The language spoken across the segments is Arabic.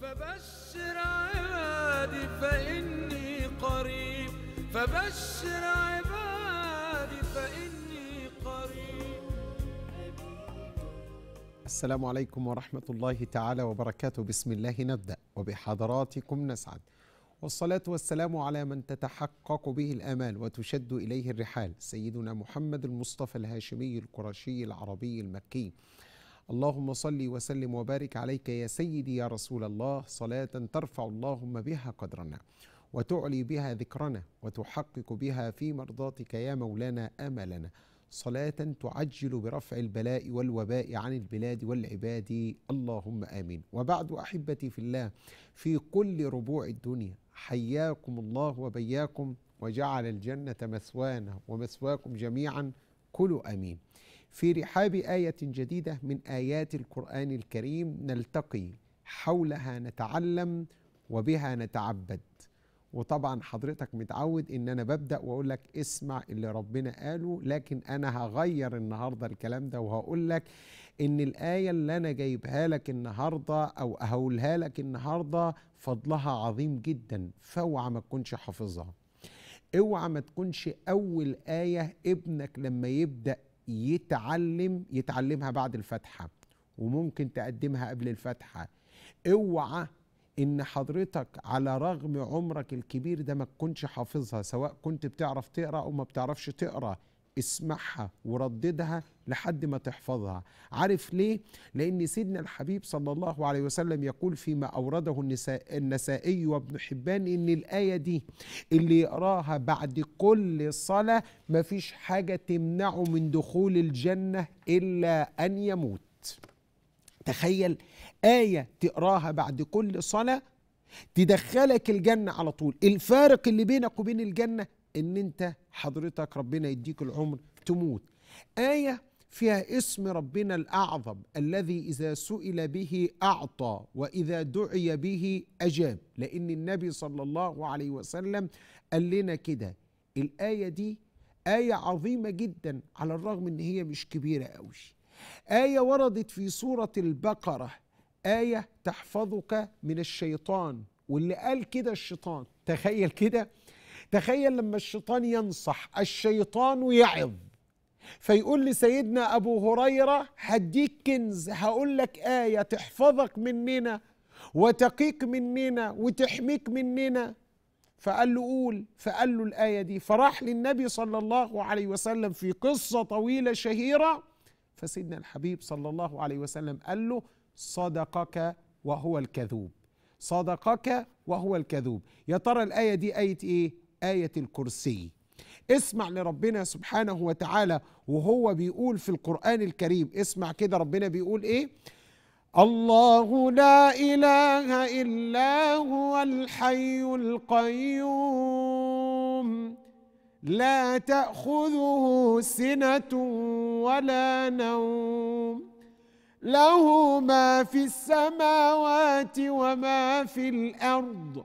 فبشر عبادي فإني قريب فبشر عبادي فإني قريب السلام عليكم ورحمة الله تعالى وبركاته بسم الله نبدأ وبحضراتكم نسعد والصلاة والسلام على من تتحقق به الآمال وتشد إليه الرحال سيدنا محمد المصطفى الهاشمي القرشي العربي المكي اللهم صل وسلم وبارك عليك يا سيدي يا رسول الله صلاة ترفع اللهم بها قدرنا وتعلي بها ذكرنا وتحقق بها في مرضاتك يا مولانا املنا صلاه تعجل برفع البلاء والوباء عن البلاد والعباد اللهم امين وبعد احبتي في الله في كل ربوع الدنيا حياكم الله وبياكم وجعل الجنه مثوانا ومثواكم جميعا كلوا امين في رحاب آية جديدة من آيات القرآن الكريم نلتقي حولها نتعلم وبها نتعبد وطبعا حضرتك متعود ان انا ببدا واقول لك اسمع اللي ربنا قاله لكن انا هغير النهارده الكلام ده وهقول لك ان الايه اللي انا جايبها لك النهارده او هقولها لك النهارده فضلها عظيم جدا فاوعى ما تكونش حافظها اوعى ما تكونش اول ايه ابنك لما يبدا يتعلم يتعلمها بعد الفاتحه وممكن تقدمها قبل الفاتحه اوعى ان حضرتك على رغم عمرك الكبير ده ما تكونش حافظها سواء كنت بتعرف تقرا او ما بتعرفش تقرا اسمعها ورددها لحد ما تحفظها عارف ليه لان سيدنا الحبيب صلى الله عليه وسلم يقول فيما اورده النساء النسائي وابن حبان ان الايه دي اللي يقراها بعد كل صلاه مفيش حاجه تمنعه من دخول الجنه الا ان يموت تخيل ايه تقراها بعد كل صلاه تدخلك الجنه على طول الفارق اللي بينك وبين الجنه ان انت حضرتك ربنا يديك العمر تموت ايه فيها اسم ربنا الاعظم الذي اذا سئل به اعطى واذا دعي به اجاب لان النبي صلى الله عليه وسلم قال لنا كده الايه دي ايه عظيمه جدا على الرغم ان هي مش كبيره قوي ايه وردت في سوره البقره ايه تحفظك من الشيطان واللي قال كده الشيطان تخيل كده تخيل لما الشيطان ينصح الشيطان يعظ فيقول لسيدنا أبو هريرة هديك كنز هقول لك آية تحفظك مننا وتقيك مننا وتحميك مننا فقال له قول فقال له الآية دي فراح للنبي صلى الله عليه وسلم في قصة طويلة شهيرة فسيدنا الحبيب صلى الله عليه وسلم قال له صدقك وهو الكذوب صدقك وهو الكذوب يا ترى الآية دي آية إيه آية الكرسي اسمع لربنا سبحانه وتعالى وهو بيقول في القرآن الكريم اسمع كده ربنا بيقول إيه الله لا إله إلا هو الحي القيوم لا تأخذه سنة ولا نوم له ما في السماوات وما في الأرض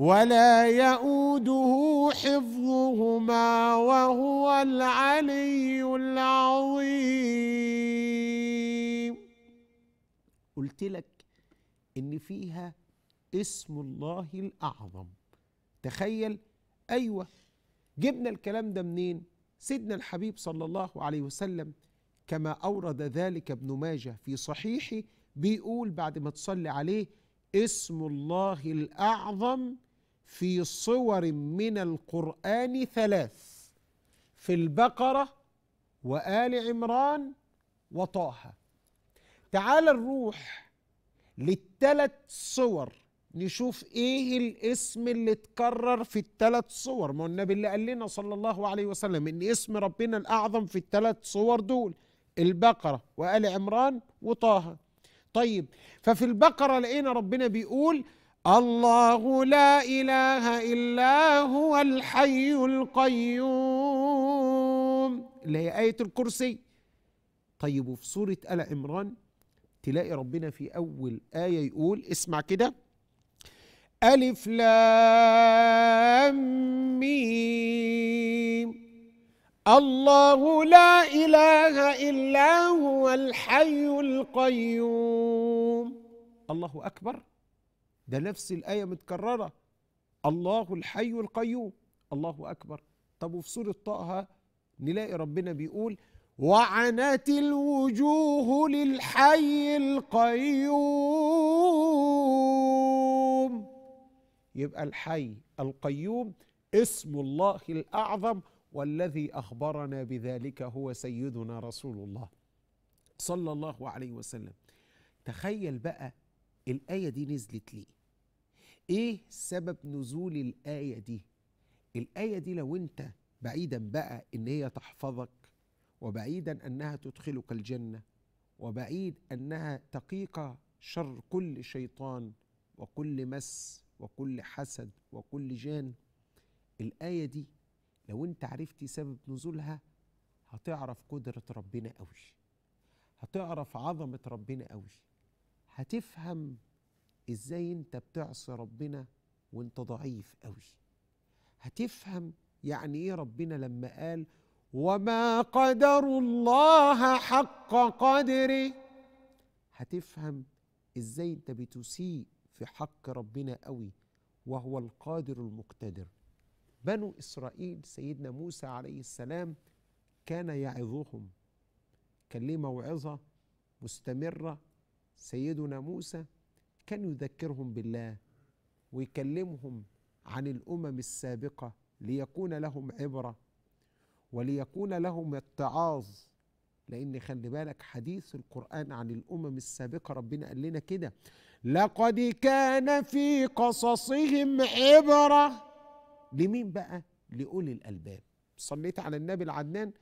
ولا يؤوده حفظهما وهو العلي العظيم قلت لك ان فيها اسم الله الاعظم تخيل ايوه جبنا الكلام ده منين سيدنا الحبيب صلى الله عليه وسلم كما اورد ذلك ابن ماجه في صحيحه بيقول بعد ما تصلي عليه اسم الله الاعظم في صور من القرآن ثلاث في البقرة وآل عمران وطه تعال نروح للثلاث صور نشوف ايه الاسم اللي اتكرر في الثلاث صور ما النبي اللي قال لنا صلى الله عليه وسلم ان اسم ربنا الاعظم في الثلاث صور دول البقرة وآل عمران وطه طيب ففي البقرة لقينا ربنا بيقول الله لا إله إلا هو الحي القيوم اللي هي آية الكرسي طيب وفي سورة آل عمران تلاقي ربنا في أول آية يقول اسمع كده ألف لام ميم الله لا إله إلا هو الحي القيوم الله أكبر ده نفس الآية متكررة الله الحي القيوم الله أكبر طب وفي سورة طه نلاقي ربنا بيقول وعنت الوجوه للحي القيوم يبقى الحي القيوم اسم الله الأعظم والذي أخبرنا بذلك هو سيدنا رسول الله صلى الله عليه وسلم تخيل بقى الآية دي نزلت ليه ايه سبب نزول الايه دي الايه دي لو انت بعيدا بقى ان هي تحفظك وبعيدا انها تدخلك الجنه وبعيد انها تقيك شر كل شيطان وكل مس وكل حسد وكل جان الايه دي لو انت عرفت سبب نزولها هتعرف قدره ربنا قوي هتعرف عظمه ربنا قوي هتفهم ازاي انت بتعصي ربنا وانت ضعيف قوي هتفهم يعني ايه ربنا لما قال وما قدروا الله حق قدره هتفهم ازاي انت بتسيء في حق ربنا قوي وهو القادر المقتدر بنو اسرائيل سيدنا موسى عليه السلام كان يعظهم كان ليه موعظه مستمره سيدنا موسى كان يذكرهم بالله ويكلمهم عن الامم السابقه ليكون لهم عبره وليكون لهم اتعاظ لان خلي بالك حديث القران عن الامم السابقه ربنا قال لنا كده لقد كان في قصصهم عبره لمين بقى لاولي الالباب صليت على النبي العدنان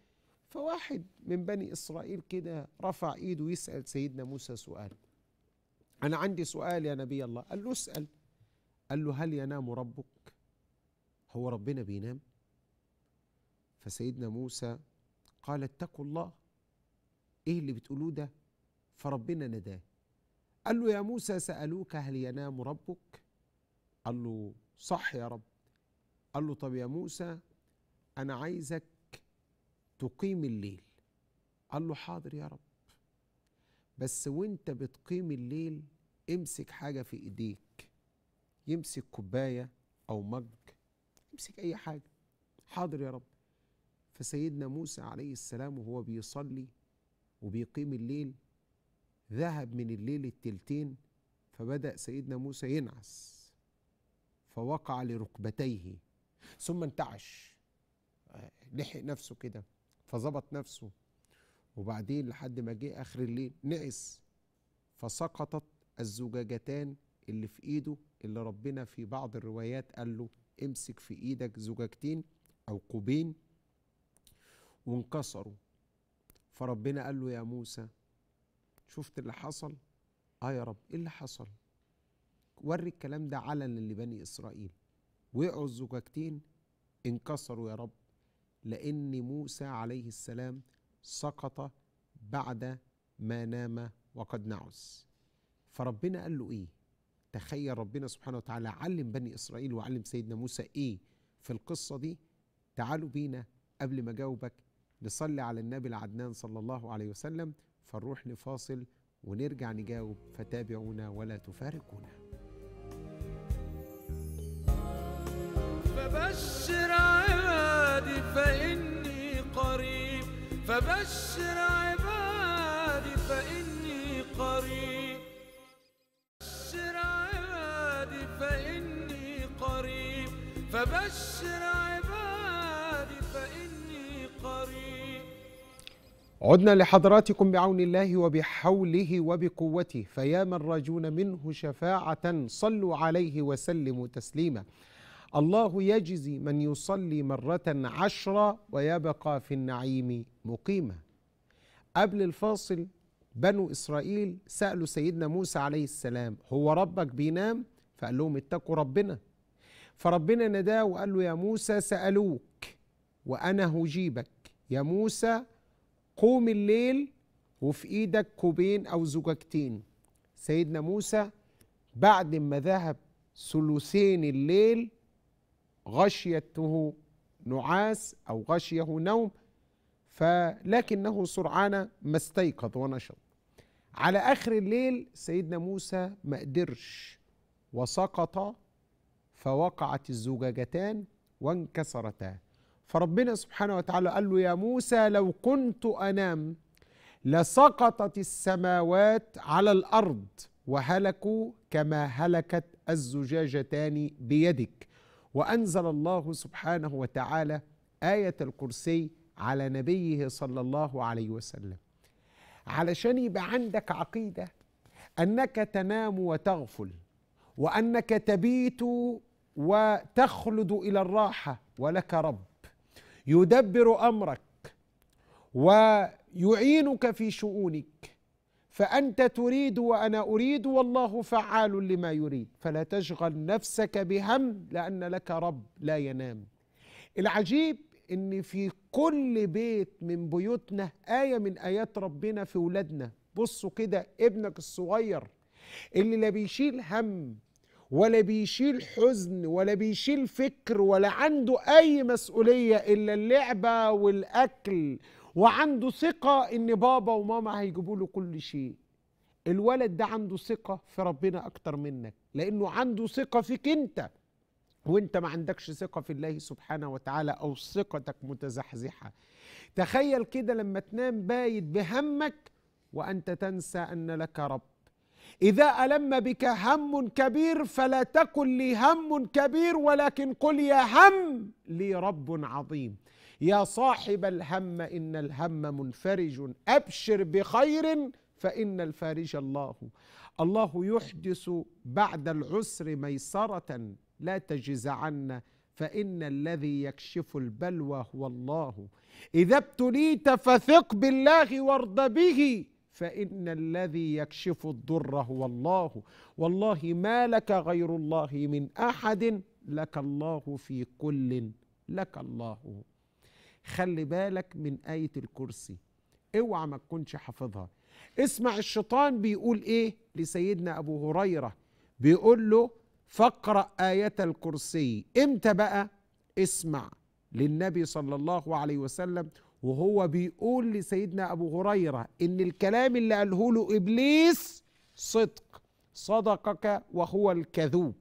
فواحد من بني اسرائيل كده رفع ايده يسال سيدنا موسى سؤال أنا عندي سؤال يا نبي الله قال له اسأل قال له هل ينام ربك هو ربنا بينام فسيدنا موسى قال اتقوا الله ايه اللي بتقولوه ده فربنا نداه قال له يا موسى سألوك هل ينام ربك قال له صح يا رب قال له طب يا موسى أنا عايزك تقيم الليل قال له حاضر يا رب بس وانت بتقيم الليل امسك حاجة في ايديك يمسك كوباية او مج امسك اي حاجة حاضر يا رب فسيدنا موسى عليه السلام وهو بيصلي وبيقيم الليل ذهب من الليل التلتين فبدأ سيدنا موسى ينعس فوقع لركبتيه ثم انتعش آه، لحق نفسه كده فظبط نفسه وبعدين لحد ما جه آخر الليل نعس فسقطت الزجاجتان اللي في إيده اللي ربنا في بعض الروايات قال له امسك في إيدك زجاجتين أو قوبين وانكسروا فربنا قال له يا موسى شفت اللي حصل اه يا رب ايه اللي حصل وري الكلام ده علنا لبني اسرائيل وقعوا الزجاجتين انكسروا يا رب لان موسى عليه السلام سقط بعد ما نام وقد نعس فربنا قال له ايه تخيل ربنا سبحانه وتعالى علم بني اسرائيل وعلم سيدنا موسى ايه في القصه دي تعالوا بينا قبل ما اجاوبك نصلي على النبي العدنان صلى الله عليه وسلم فنروح لفاصل ونرجع نجاوب فتابعونا ولا تفارقونا فبشر عبادي فإن فبشر عبادي فإني قريب بشر عبادي فإني قريب فبشر عبادي فإني قريب عدنا لحضراتكم بعون الله وبحوله وبقوته فيا من راجون منه شفاعة صلوا عليه وسلموا تسليما الله يجزي من يصلي مرة عشرة ويبقى في النعيم مقيما قبل الفاصل بنو إسرائيل سألوا سيدنا موسى عليه السلام هو ربك بينام فقال لهم اتقوا ربنا فربنا نداه وقال له يا موسى سألوك وأنا هجيبك يا موسى قوم الليل وفي إيدك كوبين أو زجاجتين سيدنا موسى بعد ما ذهب ثلثين الليل غشيته نعاس أو غشيه نوم فلكنه سرعان ما استيقظ ونشط على آخر الليل سيدنا موسى ما قدرش وسقط فوقعت الزجاجتان وانكسرتا فربنا سبحانه وتعالى قال له يا موسى لو كنت أنام لسقطت السماوات على الأرض وهلكوا كما هلكت الزجاجتان بيدك وأنزل الله سبحانه وتعالى آية الكرسي على نبيه صلى الله عليه وسلم علشان يبقى عندك عقيدة أنك تنام وتغفل وأنك تبيت وتخلد إلى الراحة ولك رب يدبر أمرك ويعينك في شؤونك فأنت تريد وأنا أريد والله فعال لما يريد فلا تشغل نفسك بهم لأن لك رب لا ينام العجيب إن في كل بيت من بيوتنا آية من آيات ربنا في ولادنا بصوا كده ابنك الصغير اللي لا بيشيل هم ولا بيشيل حزن ولا بيشيل فكر ولا عنده أي مسؤولية إلا اللعبة والأكل وعنده ثقة إن بابا وماما هيجيبوا له كل شيء الولد ده عنده ثقة في ربنا أكتر منك لأنه عنده ثقة فيك أنت وانت ما عندكش ثقة في الله سبحانه وتعالى أو ثقتك متزحزحة تخيل كده لما تنام بايت بهمك وأنت تنسى أن لك رب إذا ألم بك هم كبير فلا تقل لي هم كبير ولكن قل يا هم لي رب عظيم يا صاحب الهم إن الهم منفرج أبشر بخير فإن الفارج الله الله يحدث بعد العسر ميسرة لا تجز عنا فإن الذي يكشف البلوى هو الله إذا ابتليت فثق بالله وارض به فإن الذي يكشف الضر هو الله والله ما لك غير الله من أحد لك الله في كل لك الله خلي بالك من آية الكرسي اوعى ما تكونش حافظها اسمع الشيطان بيقول ايه لسيدنا ابو هريرة بيقول له فاقرأ آية الكرسي امتى بقى اسمع للنبي صلى الله عليه وسلم وهو بيقول لسيدنا ابو هريرة ان الكلام اللي قاله له ابليس صدق صدقك وهو الكذوب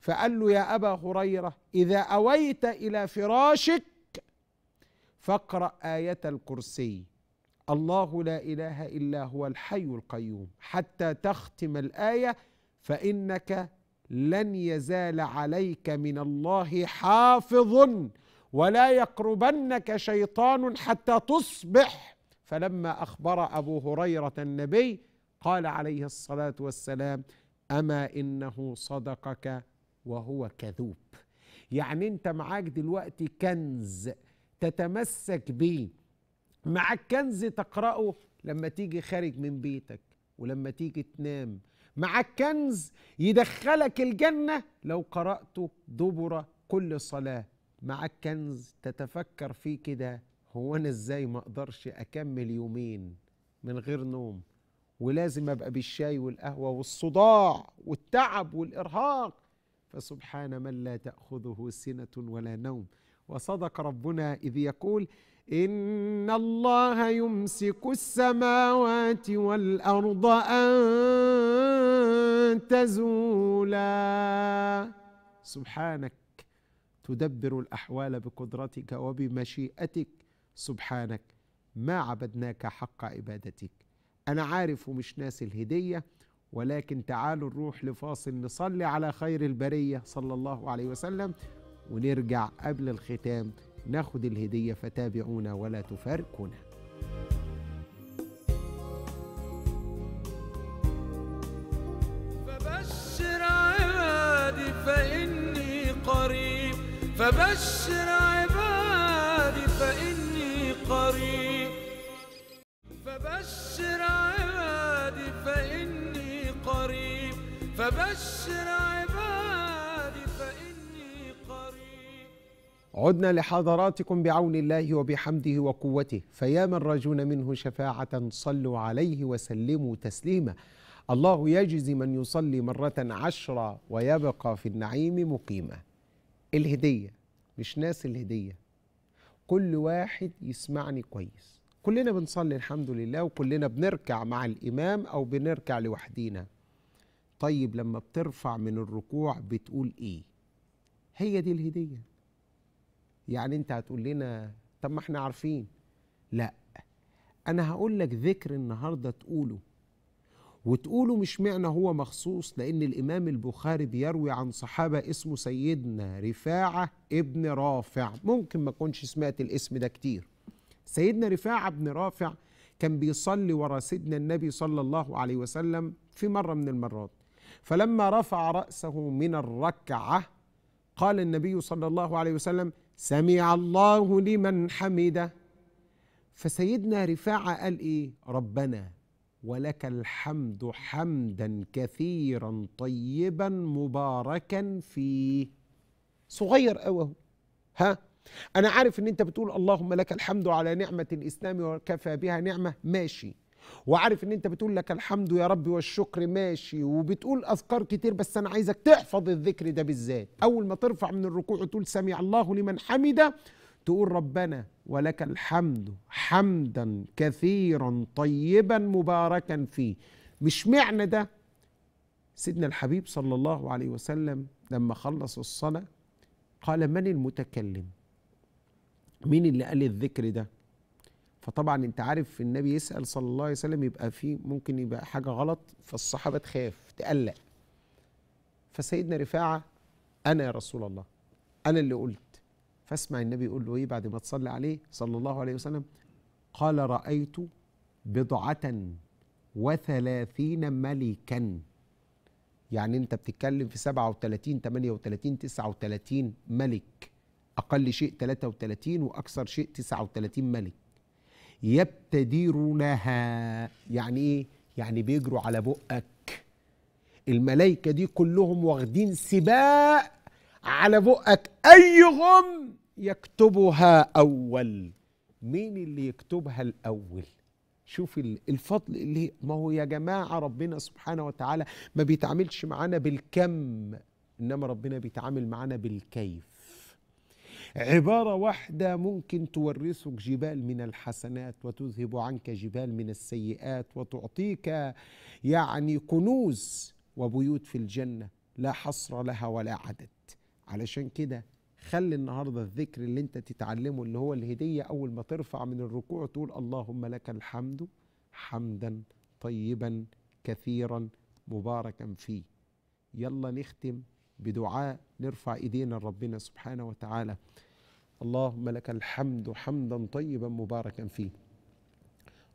فقال له يا ابا هريره اذا اويت الى فراشك فاقرأ آية الكرسي الله لا إله إلا هو الحي القيوم حتى تختم الآية فإنك لن يزال عليك من الله حافظ ولا يقربنك شيطان حتى تصبح فلما أخبر أبو هريرة النبي قال عليه الصلاة والسلام أما إنه صدقك وهو كذوب يعني أنت معاك دلوقتي كنز تتمسك بيه مع الكنز تقرأه لما تيجي خارج من بيتك ولما تيجي تنام مع الكنز يدخلك الجنة لو قرأته دبر كل صلاة مع الكنز تتفكر فيه كده هو أنا إزاي ما أقدرش أكمل يومين من غير نوم ولازم أبقى بالشاي والقهوة والصداع والتعب والإرهاق فسبحان من لا تأخذه سنة ولا نوم وصدق ربنا إذ يقول إن الله يمسك السماوات والأرض أن تزولا سبحانك تدبر الأحوال بقدرتك وبمشيئتك سبحانك ما عبدناك حق عبادتك أنا عارف ومش ناسي الهدية ولكن تعالوا نروح لفاصل نصلي على خير البرية صلى الله عليه وسلم ونرجع قبل الختام ناخد الهدية فتابعونا ولا تفارقونا فبشر عبادي فإني قريب فبشر عبادي فإني قريب فبشر عبادي فإني قريب فبشر عبادي عدنا لحضراتكم بعون الله وبحمده وقوته فيا من رجون منه شفاعة صلوا عليه وسلموا تسليما الله يجزي من يصلي مرة عشرة ويبقى في النعيم مقيما الهدية مش ناس الهدية كل واحد يسمعني كويس كلنا بنصلي الحمد لله وكلنا بنركع مع الإمام أو بنركع لوحدينا طيب لما بترفع من الركوع بتقول إيه هي دي الهدية يعني انت هتقول لنا طب ما احنا عارفين لا انا هقول لك ذكر النهارده تقوله وتقوله مش معنى هو مخصوص لان الامام البخاري بيروي عن صحابه اسمه سيدنا رفاعه ابن رافع ممكن ما كنتش سمعت الاسم ده كتير سيدنا رفاعه ابن رافع كان بيصلي ورا سيدنا النبي صلى الله عليه وسلم في مره من المرات فلما رفع راسه من الركعه قال النبي صلى الله عليه وسلم سمع الله لمن حمده فسيدنا رفاعه قال ايه ربنا ولك الحمد حمدا كثيرا طيبا مباركا فيه صغير قوي ها انا عارف ان انت بتقول اللهم لك الحمد على نعمه الاسلام وكفى بها نعمه ماشي وعارف ان انت بتقول لك الحمد يا رب والشكر ماشي وبتقول اذكار كتير بس انا عايزك تحفظ الذكر ده بالذات اول ما ترفع من الركوع وتقول سمع الله لمن حمده تقول ربنا ولك الحمد حمدا كثيرا طيبا مباركا فيه مش معنى ده سيدنا الحبيب صلى الله عليه وسلم لما خلص الصلاه قال من المتكلم مين اللي قال الذكر ده فطبعا انت عارف النبي يسال صلى الله عليه وسلم يبقى في ممكن يبقى حاجه غلط فالصحابه تخاف تقلق فسيدنا رفاعه انا يا رسول الله انا اللي قلت فاسمع النبي يقول له ايه بعد ما تصلي عليه صلى الله عليه وسلم قال رايت بضعه وثلاثين ملكا يعني انت بتتكلم في 37 38 39 ملك اقل شيء 33 واكثر شيء 39 ملك يبتدرونها يعني ايه يعني بيجروا على بقك الملائكه دي كلهم واخدين سباق على بقك ايهم يكتبها اول مين اللي يكتبها الاول شوف الفضل اللي ما هو يا جماعه ربنا سبحانه وتعالى ما بيتعاملش معانا بالكم انما ربنا بيتعامل معانا بالكيف عبارة واحدة ممكن تورثك جبال من الحسنات وتذهب عنك جبال من السيئات وتعطيك يعني كنوز وبيوت في الجنة لا حصر لها ولا عدد علشان كده خلي النهارده الذكر اللي انت تتعلمه اللي هو الهديه اول ما ترفع من الركوع تقول اللهم لك الحمد حمدا طيبا كثيرا مباركا فيه يلا نختم بدعاء نرفع ايدينا لربنا سبحانه وتعالى اللهم لك الحمد حمدا طيبا مباركا فيه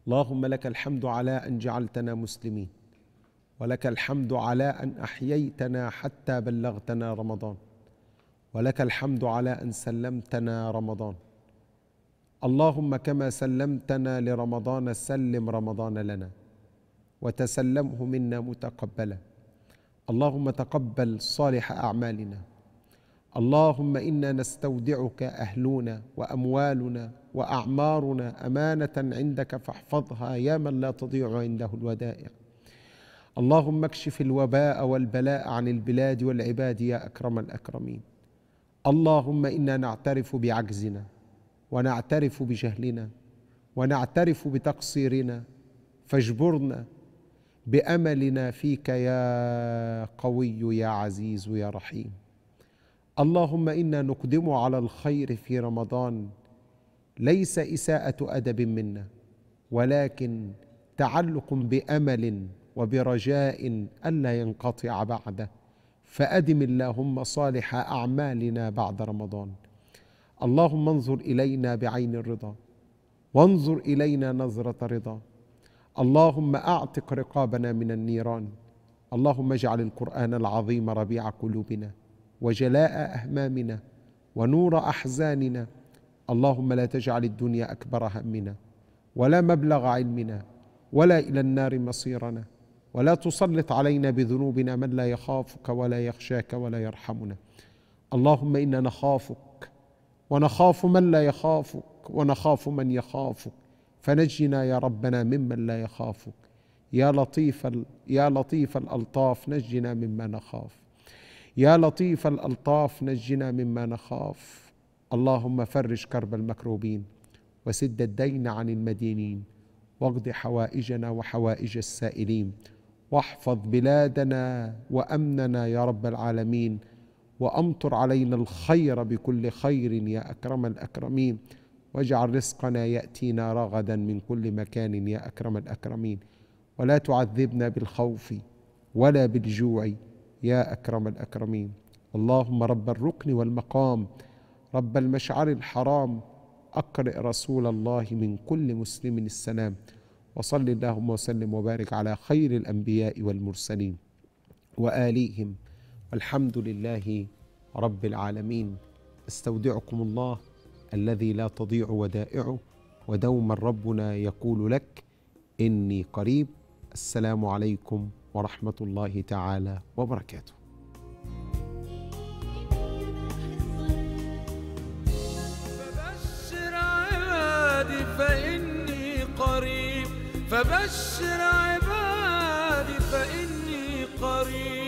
اللهم لك الحمد على ان جعلتنا مسلمين ولك الحمد على ان احييتنا حتى بلغتنا رمضان ولك الحمد على ان سلمتنا رمضان اللهم كما سلمتنا لرمضان سلم رمضان لنا وتسلمه منا متقبلا اللهم تقبل صالح اعمالنا اللهم انا نستودعك اهلنا واموالنا واعمارنا امانه عندك فاحفظها يا من لا تضيع عنده الودائع اللهم اكشف الوباء والبلاء عن البلاد والعباد يا اكرم الاكرمين اللهم انا نعترف بعجزنا ونعترف بجهلنا ونعترف بتقصيرنا فاجبرنا باملنا فيك يا قوي يا عزيز يا رحيم اللهم انا نقدم على الخير في رمضان ليس اساءه ادب منا ولكن تعلق بامل وبرجاء الا ينقطع بعده فادم اللهم صالح اعمالنا بعد رمضان اللهم انظر الينا بعين الرضا وانظر الينا نظره رضا اللهم اعتق رقابنا من النيران اللهم اجعل القران العظيم ربيع قلوبنا وجلاء اهمامنا ونور احزاننا اللهم لا تجعل الدنيا اكبر همنا ولا مبلغ علمنا ولا الى النار مصيرنا ولا تسلط علينا بذنوبنا من لا يخافك ولا يخشاك ولا يرحمنا اللهم انا نخافك ونخاف من لا يخافك ونخاف من يخافك فنجنا يا ربنا ممن لا يخافك يا لطيف يا لطيف الالطاف نجنا مما نخاف يا لطيف الالطاف نجنا مما نخاف اللهم فرج كرب المكروبين وسد الدين عن المدينين واقض حوائجنا وحوائج السائلين واحفظ بلادنا وامننا يا رب العالمين وامطر علينا الخير بكل خير يا اكرم الاكرمين واجعل رزقنا ياتينا رغدا من كل مكان يا اكرم الاكرمين ولا تعذبنا بالخوف ولا بالجوع يا اكرم الاكرمين اللهم رب الركن والمقام رب المشعر الحرام اقرئ رسول الله من كل مسلم السلام وصل اللهم وسلم وبارك على خير الانبياء والمرسلين واليهم والحمد لله رب العالمين استودعكم الله الذي لا تضيع ودائعه ودوما ربنا يقول لك اني قريب السلام عليكم ورحمه الله تعالى وبركاته فبشر عبادي فاني قريب فبشر عبادي فاني قريب